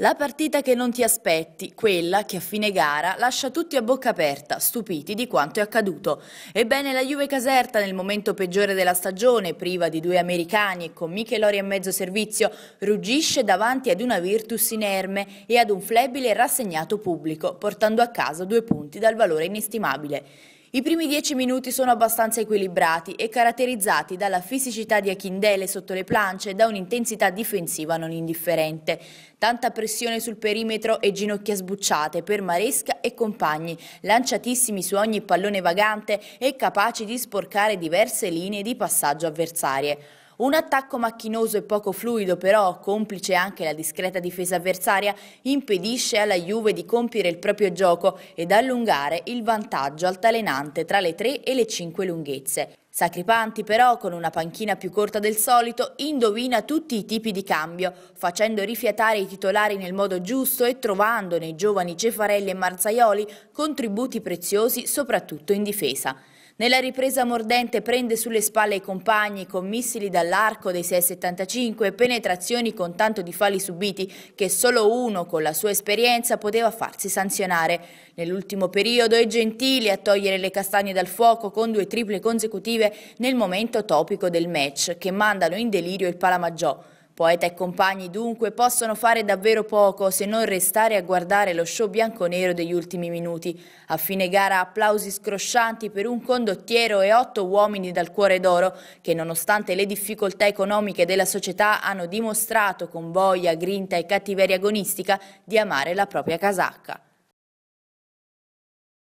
La partita che non ti aspetti, quella che a fine gara lascia tutti a bocca aperta, stupiti di quanto è accaduto. Ebbene la Juve Caserta nel momento peggiore della stagione, priva di due americani e con Michelori a mezzo servizio, ruggisce davanti ad una Virtus inerme e ad un flebile rassegnato pubblico, portando a casa due punti dal valore inestimabile. I primi dieci minuti sono abbastanza equilibrati e caratterizzati dalla fisicità di Achindele sotto le plance e da un'intensità difensiva non indifferente. Tanta pressione sul perimetro e ginocchia sbucciate per Maresca e compagni, lanciatissimi su ogni pallone vagante e capaci di sporcare diverse linee di passaggio avversarie. Un attacco macchinoso e poco fluido però, complice anche la discreta difesa avversaria, impedisce alla Juve di compiere il proprio gioco ed allungare il vantaggio altalenante tra le tre e le cinque lunghezze. Sacripanti però, con una panchina più corta del solito, indovina tutti i tipi di cambio, facendo rifiatare i titolari nel modo giusto e trovando nei giovani Cefarelli e Marzaioli contributi preziosi soprattutto in difesa. Nella ripresa mordente prende sulle spalle i compagni con missili dall'arco dei 6,75 e penetrazioni con tanto di falli subiti che solo uno con la sua esperienza poteva farsi sanzionare. Nell'ultimo periodo è Gentili a togliere le castagne dal fuoco con due triple consecutive nel momento topico del match che mandano in delirio il Palamaggiò. Poeta e compagni dunque possono fare davvero poco se non restare a guardare lo show bianconero degli ultimi minuti. A fine gara applausi scroscianti per un condottiero e otto uomini dal cuore d'oro che nonostante le difficoltà economiche della società hanno dimostrato con voglia, grinta e cattiveria agonistica di amare la propria casacca.